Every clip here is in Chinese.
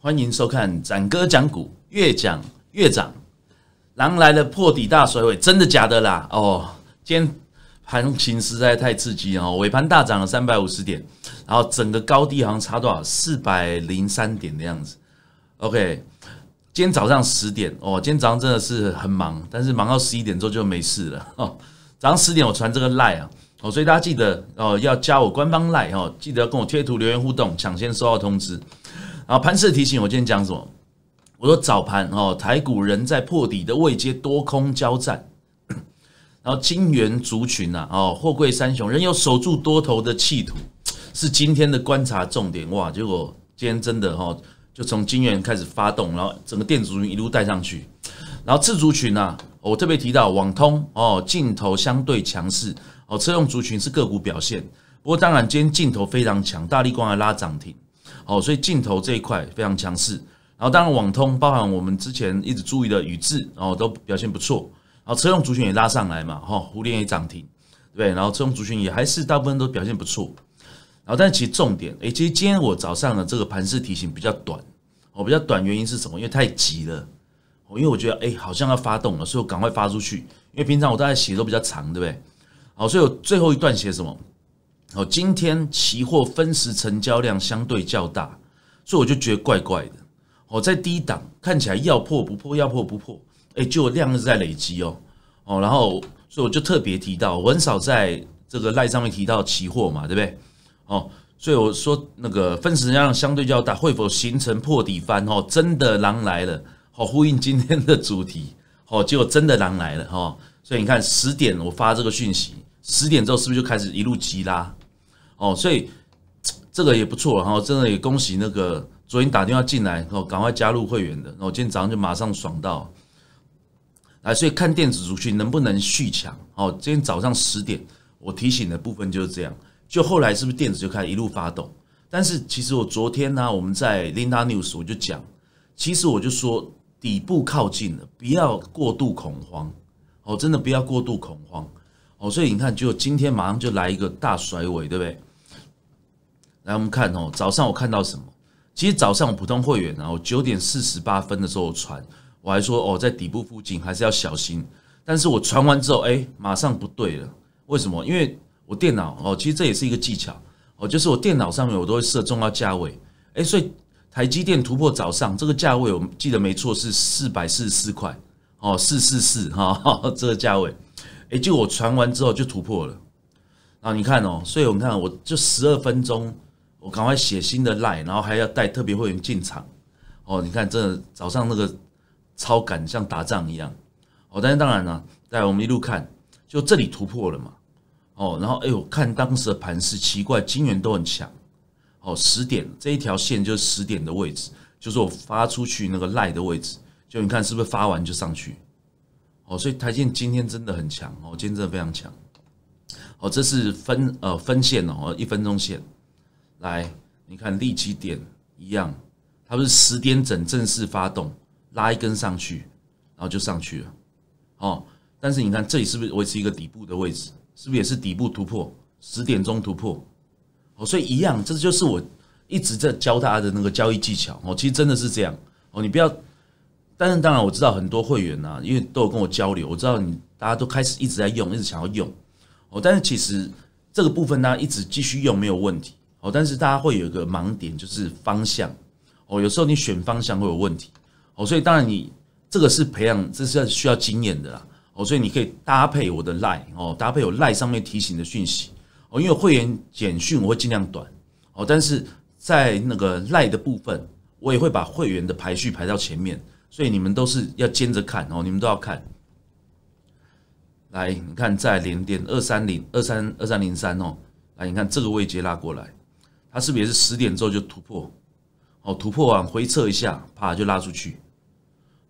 欢迎收看《展哥讲股》，越讲越涨。狼来了破底大甩尾，真的假的啦？哦，今天盘情实在太刺激哦，尾盘大涨了三百五十点，然后整个高低好像差多少？四百零三点的样子。OK。今天早上十点哦，今天早上真的是很忙，但是忙到十一点之后就没事了哦。早上十点我传这个赖啊哦，所以大家记得哦要加我官方赖哦，记得要跟我贴图留言互动，抢先收到通知。然后盘势提醒，我今天讲什么？我说早盘哦，台股人在破底的位阶，多空交战，然后金元族群呐哦，货柜三雄仍有守住多头的企图，是今天的观察重点哇。结果今天真的哈。就从金元开始发动，然后整个电子族群一路带上去，然后次族群呢，我特别提到网通哦，镜头相对强势哦，车用族群是个股表现，不过当然今天镜头非常强，大力光还拉涨停，哦，所以镜头这一块非常强势，然后当然网通，包含我们之前一直注意的宇智，哦，都表现不错，然后车用族群也拉上来嘛，哈，胡联也涨停，对，然后车用族群也还是大部分都表现不错，然后但其实重点，诶，其实今天我早上的这个盘势提醒比较短。我比较短，原因是什么？因为太急了，我因为我觉得，哎，好像要发动了，所以我赶快发出去。因为平常我大概写都比较长，对不对？好，所以我最后一段写什么？好，今天期货分时成交量相对较大，所以我就觉得怪怪的。哦，在低档看起来要破不破，要破不破，哎，就量是在累积哦。哦，然后所以我就特别提到，我很少在这个赖上面提到期货嘛，对不对？哦。所以我说那个分时量相对较大，会否形成破底翻哦？真的狼来了，好呼应今天的主题，好，结果真的狼来了哈。所以你看十点我发这个讯息，十点之后是不是就开始一路急拉？哦，所以这个也不错哈。真的也恭喜那个昨天打电话进来哦，赶快加入会员的，我今天早上就马上爽到。哎，所以看电子族群能不能续强？哦，今天早上十点我提醒的部分就是这样。就后来是不是电子就开始一路发动？但是其实我昨天呢，我们在 Linda News 我就讲，其实我就说底部靠近了，不要过度恐慌，哦，真的不要过度恐慌，哦，所以你看，就今天马上就来一个大甩尾，对不对？来，我们看哦，早上我看到什么？其实早上我普通会员，然后九点四十八分的时候传，我还说哦，在底部附近还是要小心，但是我传完之后，哎，马上不对了，为什么？因为我电脑哦，其实这也是一个技巧哦，就是我电脑上面我都会设重要价位，哎，所以台积电突破早上这个价位，我记得没错是四百四十四块哦，四四四哈这个价位，哎，就我传完之后就突破了啊！你看哦，所以我们看我就十二分钟，我赶快写新的 line，然后还要带特别会员进场哦，你看真的早上那个超赶像打仗一样哦，但是当然呢，来我们一路看，就这里突破了嘛。哦，然后哎，呦，看当时的盘势奇怪，金元都很强。哦，十点这一条线就是十点的位置，就是我发出去那个赖的位置。就你看是不是发完就上去？哦，所以台建今天真的很强哦，今天真的非常强。哦，这是分呃分线哦，一分钟线。来，你看立即点一样，它不是十点整正式发动拉一根上去，然后就上去了。哦，但是你看这里是不是维持一个底部的位置？是不是也是底部突破？十点钟突破，哦，所以一样，这就是我一直在教大家的那个交易技巧哦。其实真的是这样哦。你不要，但是当然我知道很多会员啊，因为都有跟我交流，我知道你大家都开始一直在用，一直想要用哦。但是其实这个部分大家一直继续用没有问题哦。但是大家会有一个盲点，就是方向哦。有时候你选方向会有问题哦。所以当然你这个是培养，这是需要经验的啦。哦，所以你可以搭配我的赖哦，搭配 n 赖上面提醒的讯息哦，因为会员简讯我会尽量短哦，但是在那个赖的部分，我也会把会员的排序排到前面，所以你们都是要兼着看哦，你们都要看。来，你看在零点二三零二三二三零三哦，来你看这个位阶拉过来，它是不是也是十点之后就突破？哦，突破往回撤一下，啪就拉出去。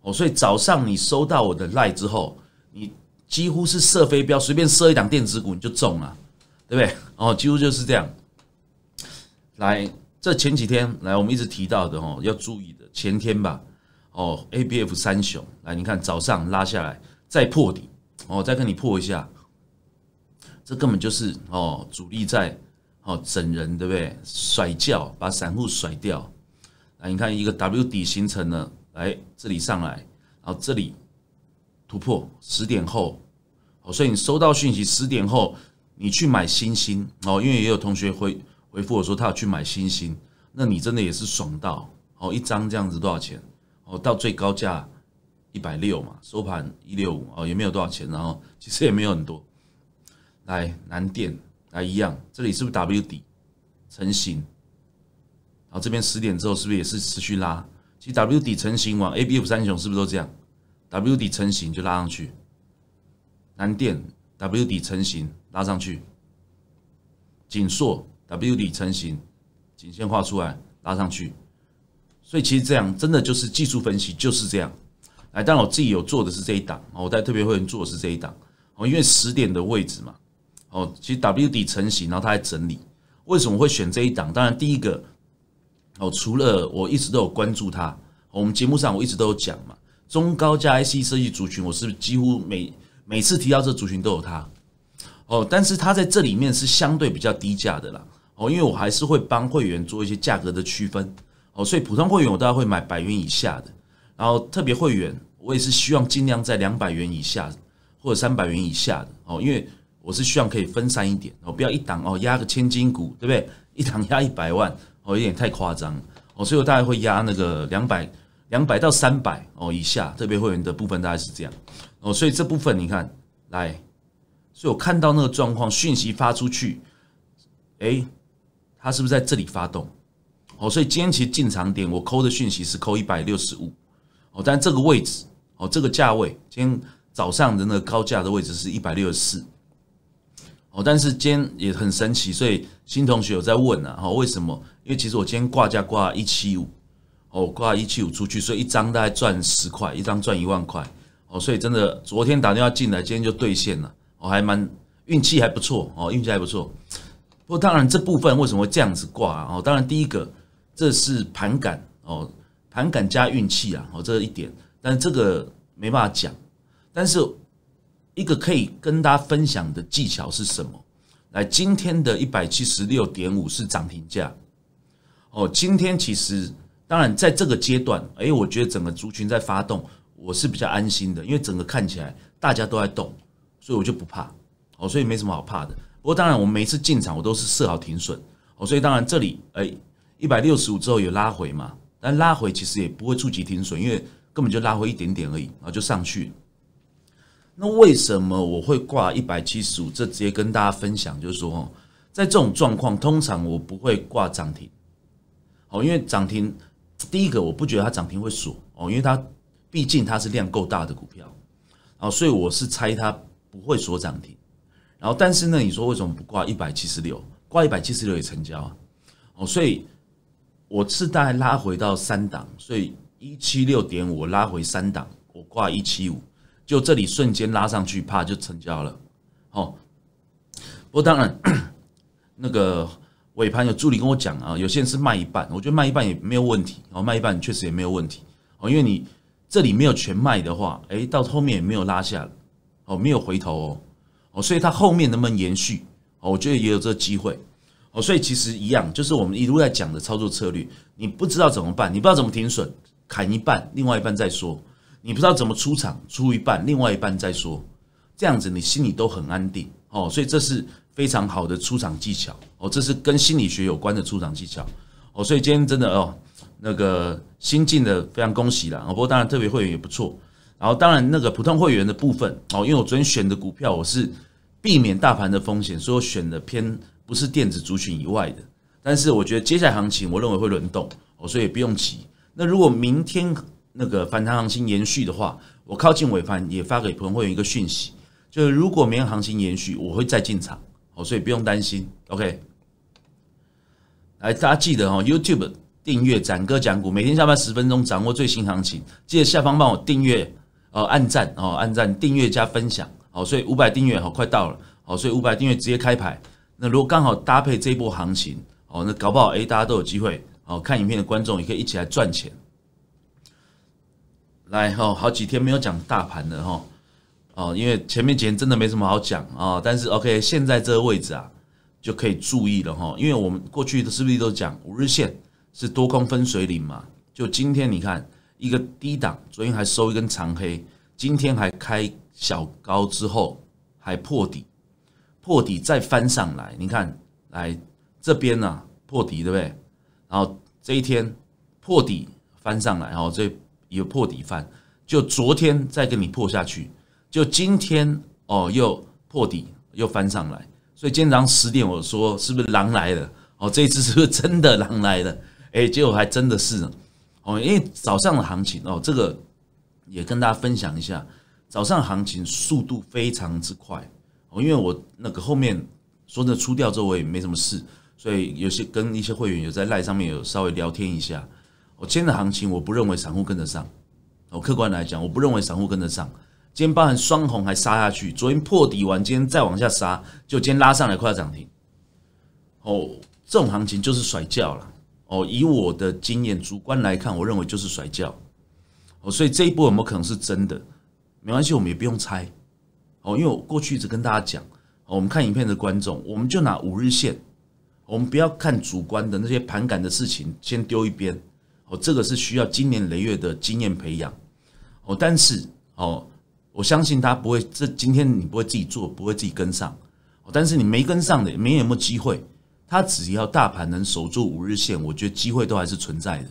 哦，所以早上你收到我的赖之后。你几乎是射飞镖，随便射一档电子股你就中了，对不对？哦，几乎就是这样。来，这前几天来我们一直提到的哦，要注意的前天吧，哦，A B F 三雄，来，你看早上拉下来再破底，哦，再跟你破一下，这根本就是哦主力在哦整人，对不对？甩轿把散户甩掉，来，你看一个 W 底形成了，哎，这里上来，然后这里。突破十点后，哦，所以你收到讯息十点后，你去买星星哦，因为也有同学回回复我说他要去买星星，那你真的也是爽到哦，一张这样子多少钱？哦，到最高价一百六嘛，收盘一六五哦，也没有多少钱，然后 其实也没有很多。来南电，来一样，这里是不是 W 底成型？然后这边十点之后是不是也是持续拉？其实 W 底成型往 ABF 三雄是不是都这样？W 底成型就拉上去，南电 W 底成型拉上去，紧缩 W 底成型，颈线画出来拉上去，所以其实这样真的就是技术分析就是这样。哎，但我自己有做的是这一档，我在特别会员做的是这一档，哦，因为十点的位置嘛，哦，其实 W 底成型，然后它在整理，为什么会选这一档？当然第一个，哦，除了我一直都有关注它，我们节目上我一直都有讲嘛。中高价 IC 设计族群，我是几乎每每次提到这族群都有它，哦，但是它在这里面是相对比较低价的啦，哦，因为我还是会帮会员做一些价格的区分，哦，所以普通会员我大概会买百元以下的，然后特别会员我也是希望尽量在两百元以下或者三百元以下的，哦，因为我是希望可以分散一点，哦，不要一档哦压个千金股，对不对？一档压一百万，哦，有点太夸张，哦，所以我大概会压那个两百。两百到三百哦，以下特别会员的部分大概是这样哦，所以这部分你看来，所以我看到那个状况，讯息发出去，哎，它是不是在这里发动？哦，所以今天其实进场点我扣的讯息是扣一百六十五哦，但这个位置哦，这个价位今天早上的那个高价的位置是一百六十四哦，但是今天也很神奇，所以新同学有在问啊，哦，为什么？因为其实我今天挂价挂一七五。哦，挂一七五出去，所以一张大概赚十块，一张赚一万块。哦，所以真的，昨天打电话进来，今天就兑现了。我还蛮运气还不错，哦，运气还不错。不过当然，这部分为什么会这样子挂啊？哦，当然第一个，这是盘感哦，盘感加运气啊。哦，这一点，但这个没办法讲。但是一个可以跟大家分享的技巧是什么？来，今天的一百七十六点五是涨停价。哦，今天其实。当然，在这个阶段，哎，我觉得整个族群在发动，我是比较安心的，因为整个看起来大家都在动，所以我就不怕，哦，所以没什么好怕的。不过，当然，我每一次进场，我都是设好停损，哦，所以当然这里，哎，一百六十五之后有拉回嘛，但拉回其实也不会触及停损，因为根本就拉回一点点而已，然后就上去。那为什么我会挂一百七十五？这直接跟大家分享，就是说，在这种状况，通常我不会挂涨停，哦，因为涨停。第一个，我不觉得它涨停会锁哦，因为它毕竟它是量够大的股票哦，所以我是猜它不会锁涨停。然后，但是呢，你说为什么不挂一百七十六？挂一百七十六也成交啊哦，所以我是大概拉回到三档，所以一七六点五拉回三档，我挂一七五，就这里瞬间拉上去，怕就成交了哦。不过当然 那个。尾盘有助理跟我讲啊，有些人是卖一半，我觉得卖一半也没有问题哦，卖一半确实也没有问题哦，因为你这里没有全卖的话，哎，到后面也没有拉下了哦，没有回头哦哦，所以它后面能不能延续哦，我觉得也有这个机会哦，所以其实一样，就是我们一路在讲的操作策略，你不知道怎么办，你不知道怎么停损砍一半，另外一半再说，你不知道怎么出场出一半，另外一半再说，这样子你心里都很安定哦，所以这是。非常好的出场技巧哦，这是跟心理学有关的出场技巧哦，所以今天真的哦，那个新进的非常恭喜了哦，不过当然特别会员也不错，然后当然那个普通会员的部分哦，因为我昨天选的股票我是避免大盘的风险，所以我选的偏不是电子族群以外的，但是我觉得接下来行情我认为会轮动哦，所以不用急。那如果明天那个反弹行情延续的话，我靠近尾盘也发给普通会员一个讯息，就是如果明天行情延续，我会再进场。哦，所以不用担心，OK。来，大家记得哦，YouTube 订阅展哥讲股，每天下班十分钟掌握最新行情。记得下方帮我订阅，呃，按赞哦，按赞订阅加分享。好，所以五百订阅好快到了，好，所以五百订阅直接开牌。那如果刚好搭配这一波行情，哦，那搞不好哎，大家都有机会。哦，看影片的观众也可以一起来赚钱。来，哦，好几天没有讲大盘了，哈。哦，因为前面几天真的没什么好讲啊，但是 OK，现在这个位置啊，就可以注意了哈。因为我们过去是不是都讲五日线是多空分水岭嘛？就今天你看一个低档，昨天还收一根长黑，今天还开小高之后还破底，破底再翻上来。你看，来这边呢破底对不对？然后这一天破底翻上来，然后这有破底翻，就昨天再跟你破下去。就今天哦，又破底，又翻上来，所以今天早上十点我说是不是狼来了？哦，这一次是不是真的狼来了？哎，结果还真的是哦，因为早上的行情哦，这个也跟大家分享一下，早上行情速度非常之快哦，因为我那个后面说的出掉之后我也没什么事，所以有些跟一些会员有在赖上面有稍微聊天一下。我今天的行情我不认为散户跟得上我客观来讲我不认为散户跟得上。今天包含双红还杀下去，昨天破底完，今天再往下杀，就今天拉上来快要涨停。哦，这种行情就是甩轿了。哦，以我的经验主观来看，我认为就是甩轿。哦，所以这一波有没有可能是真的？没关系，我们也不用猜。哦，因为我过去一直跟大家讲，我们看影片的观众，我们就拿五日线，我们不要看主观的那些盘感的事情，先丢一边。哦，这个是需要经年累月的经验培养。哦，但是哦。我相信他不会，这今天你不会自己做，不会自己跟上，但是你没跟上的，没有没机会。他只要大盘能守住五日线，我觉得机会都还是存在的。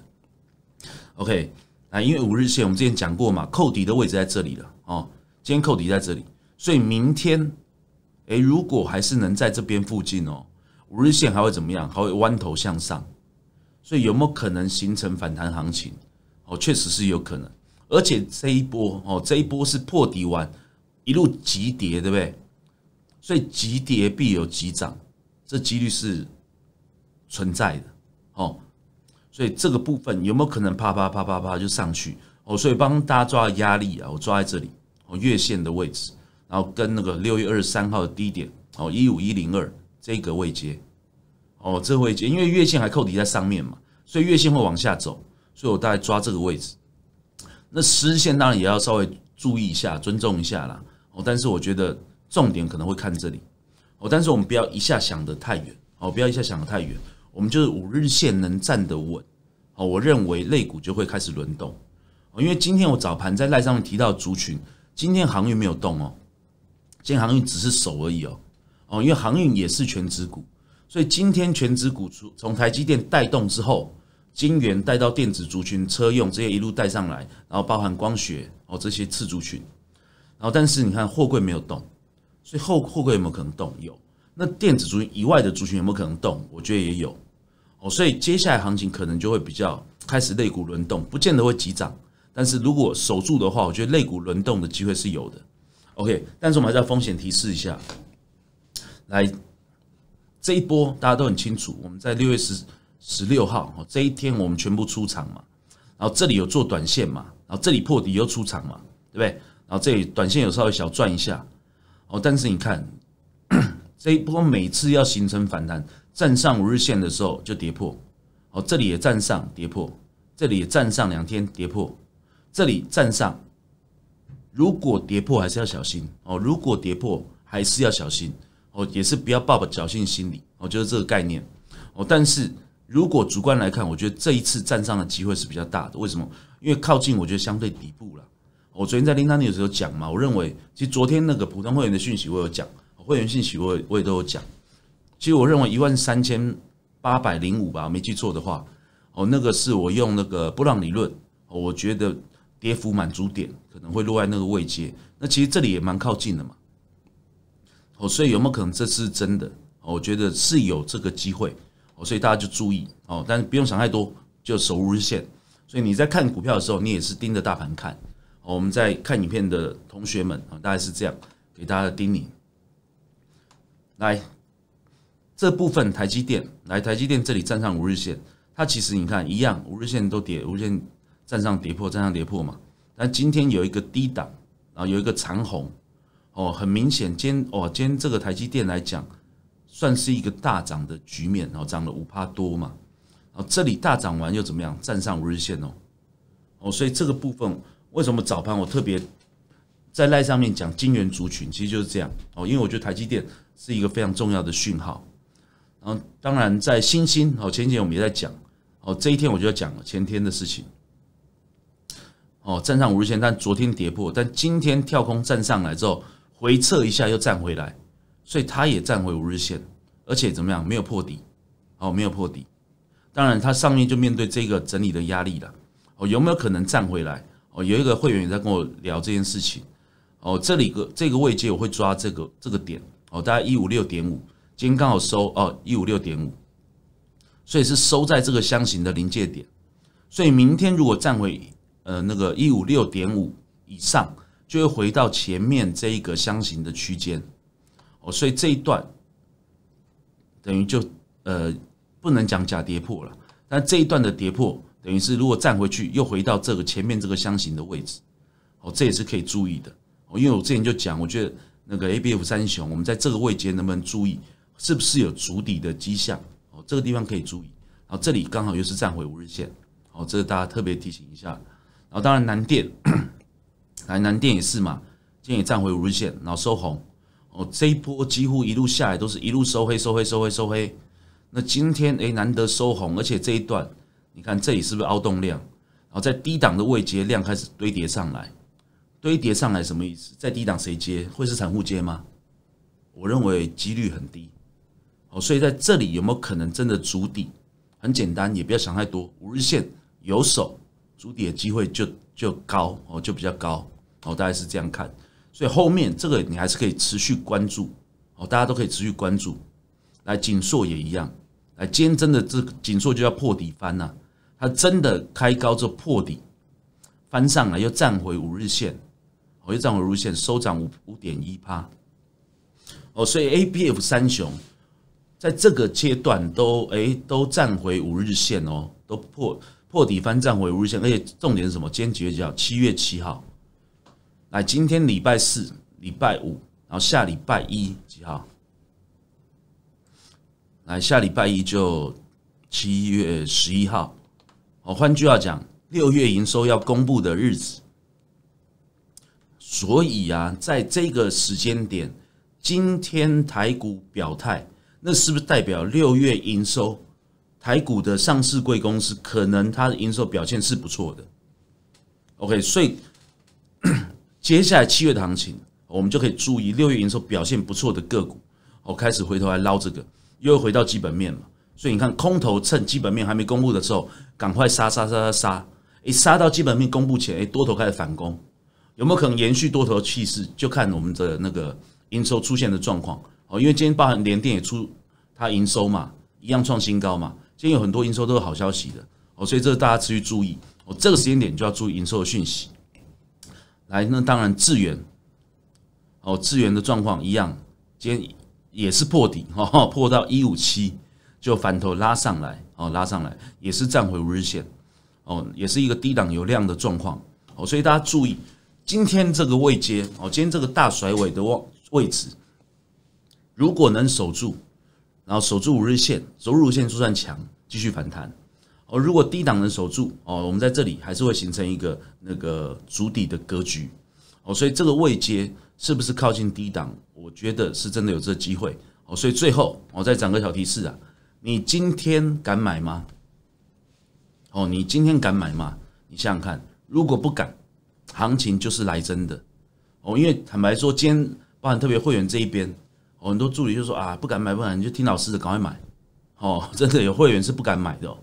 OK，啊，因为五日线我们之前讲过嘛，扣底的位置在这里了哦，今天扣底在这里，所以明天，诶，如果还是能在这边附近哦，五日线还会怎么样？还会弯头向上，所以有没有可能形成反弹行情？哦，确实是有可能。而且这一波哦，这一波是破底完，一路急跌，对不对？所以急跌必有急涨，这几率是存在的哦。所以这个部分有没有可能啪啪啪啪啪就上去哦？所以帮大家抓压力啊，我抓在这里哦，月线的位置，然后跟那个六月二十三号的低点哦，一五一零二这个位接哦，这个位置，因为月线还扣底在上面嘛，所以月线会往下走，所以我大概抓这个位置。那十日线当然也要稍微注意一下，尊重一下啦。哦，但是我觉得重点可能会看这里。哦，但是我们不要一下想得太远，哦，不要一下想得太远。我们就是五日线能站得稳，哦，我认为肋股就会开始轮动。哦，因为今天我早盘在赖上面提到族群，今天航运没有动哦，今天航运只是守而已哦。哦，因为航运也是全职股，所以今天全职股从从台积电带动之后。晶圆带到电子族群、车用这些一路带上来，然后包含光学哦这些次族群，然后但是你看货柜没有动，所以后货柜有没有可能动？有。那电子族群以外的族群有没有可能动？我觉得也有哦。所以接下来行情可能就会比较开始肋骨轮动，不见得会急涨，但是如果守住的话，我觉得肋骨轮动的机会是有的。OK，但是我们还是要风险提示一下。来，这一波大家都很清楚，我们在六月十。十六号这一天，我们全部出场嘛，然后这里有做短线嘛，然后这里破底又出场嘛，对不对？然后这里短线有稍微小赚一下，哦，但是你看，这一波每次要形成反弹，站上五日线的时候就跌破，哦，这里也站上跌破，这里也站上两天跌破，这里站上，如果跌破还是要小心哦，如果跌破还是要小心哦，也是不要抱抱侥幸心理哦，就是这个概念哦，但是。如果主观来看，我觉得这一次站上的机会是比较大的。为什么？因为靠近，我觉得相对底部了。我昨天在林丹尼有时候讲嘛，我认为其实昨天那个普通会员的讯息我有讲，会员讯息我我也都有讲。其实我认为一万三千八百零五吧，没记错的话，哦，那个是我用那个波浪理论，我觉得跌幅满足点可能会落在那个位阶。那其实这里也蛮靠近的嘛。哦，所以有没有可能这次真的？我觉得是有这个机会。所以大家就注意哦，但是不用想太多，就守日线。所以你在看股票的时候，你也是盯着大盘看。哦，我们在看影片的同学们啊，大概是这样给大家的叮咛。来，这部分台积电，来台积电这里站上五日线，它其实你看一样，五日线都跌，五日线站上跌破，站上跌破嘛。但今天有一个低档，然后有一个长红，哦，很明显今哦今天这个台积电来讲。算是一个大涨的局面，然后涨了五帕多嘛，然后这里大涨完又怎么样？站上五日线哦，哦，所以这个部分为什么早盘我特别在赖上面讲金元族群，其实就是这样哦，因为我觉得台积电是一个非常重要的讯号。然后当然在新兴哦，前几天我们也在讲哦，这一天我就要讲了前天的事情哦，站上五日线，但昨天跌破，但今天跳空站上来之后，回撤一下又站回来。所以它也站回五日线，而且怎么样？没有破底，哦，没有破底。当然，它上面就面对这个整理的压力了。哦，有没有可能站回来？哦，有一个会员也在跟我聊这件事情。哦，这里个这个位阶我会抓这个这个点。哦，大概一五六点五，今天刚好收哦一五六点五，所以是收在这个箱型的临界点。所以明天如果站回呃那个一五六点五以上，就会回到前面这一个箱型的区间。哦，所以这一段，等于就呃不能讲假跌破了，但这一段的跌破等于是如果站回去又回到这个前面这个箱型的位置，哦，这也是可以注意的。哦，因为我之前就讲，我觉得那个 A B F 三雄，我们在这个位阶能不能注意，是不是有足底的迹象？哦，这个地方可以注意。然后这里刚好又是站回五日线，哦，这个大家特别提醒一下。然后当然南电，南 南电也是嘛，今天也站回五日线，然后收红。哦，这一波几乎一路下来都是一路收黑，收黑，收黑，收黑。那今天哎，难得收红，而且这一段，你看这里是不是凹洞量？然后在低档的位阶量开始堆叠上来，堆叠上来什么意思？在低档谁接？会是散户接吗？我认为几率很低。哦，所以在这里有没有可能真的足底？很简单，也不要想太多。五日线有手，足底的机会就就高哦，就比较高哦，大概是这样看。所以后面这个你还是可以持续关注，哦，大家都可以持续关注。来锦硕也一样，来今天真的这锦硕就要破底翻了，它真的开高就破底翻上来，又站回五日线，哦，又站回五日线，收涨五五点一趴。哦，所以 A B F 三雄在这个阶段都哎都站回五日线哦，都破破底翻站回五日线，而且重点是什么？今天几月几号？七月七号。来，今天礼拜四、礼拜五，然后下礼拜一几号？来下礼拜一就七月十一号。哦，换句话讲，六月营收要公布的日子。所以啊，在这个时间点，今天台股表态，那是不是代表六月营收台股的上市贵公司，可能它的营收表现是不错的？OK，所以。接下来七月的行情，我们就可以注意六月营收表现不错的个股，哦，开始回头来捞这个，又回到基本面嘛。所以你看，空头趁基本面还没公布的时候，赶快杀杀杀杀杀，一杀到基本面公布前，哎，多头开始反攻，有没有可能延续多头气势？就看我们的那个营收出现的状况哦。因为今天包含联电也出它营收嘛，一样创新高嘛。今天有很多营收都是好消息的哦，所以这个大家持续注意哦。这个时间点就要注意营收的讯息。来，那当然，智源，哦，智源的状况一样，今天也是破底，哈，破到一五七就反头拉上来，哦，拉上来也是站回五日线，哦，也是一个低档有量的状况，哦，所以大家注意，今天这个位阶，哦，今天这个大甩尾的位位置，如果能守住，然后守住五日线，守住五日线就算强，继续反弹。哦，如果低档能守住哦，我们在这里还是会形成一个那个足底的格局哦，所以这个位阶是不是靠近低档？我觉得是真的有这机会哦，所以最后我再讲个小提示啊，你今天敢买吗？哦，你今天敢买吗？你想想看，如果不敢，行情就是来真的哦。因为坦白说，今天包含特别会员这一边，很多助理就说啊，不敢买，不敢，你就听老师的，赶快买哦。真的有会员是不敢买的。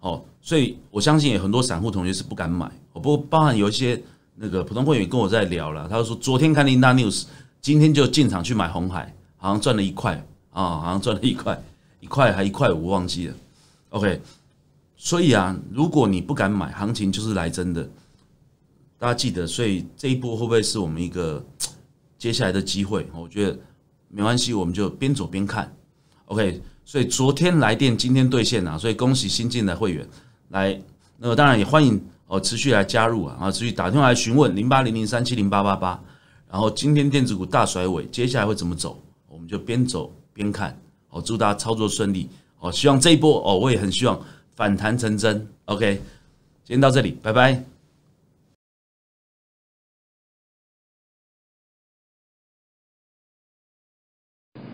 哦，所以我相信也很多散户同学是不敢买。不不包含有一些那个普通会员跟我在聊了，他说昨天看 l i news，今天就进场去买红海，好像赚了一块啊，好像赚了一块，一块还一块五，忘记了。OK，所以啊，如果你不敢买，行情就是来真的。大家记得，所以这一波会不会是我们一个接下来的机会？我觉得没关系，我们就边走边看。OK。所以昨天来电，今天兑现啊！所以恭喜新进的会员来，那么当然也欢迎哦持续来加入啊，啊，持续打电话来询问零八零零三七零八八八。然后今天电子股大甩尾，接下来会怎么走？我们就边走边看哦。祝大家操作顺利哦，希望这一波哦我也很希望反弹成真。OK，今天到这里，拜拜。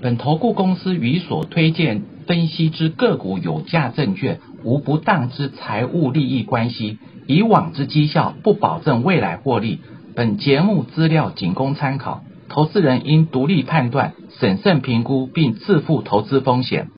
本投顾公司与所推荐分析之个股有价证券无不当之财务利益关系，以往之绩效不保证未来获利。本节目资料仅供参考，投资人应独立判断、审慎评估并自负投资风险。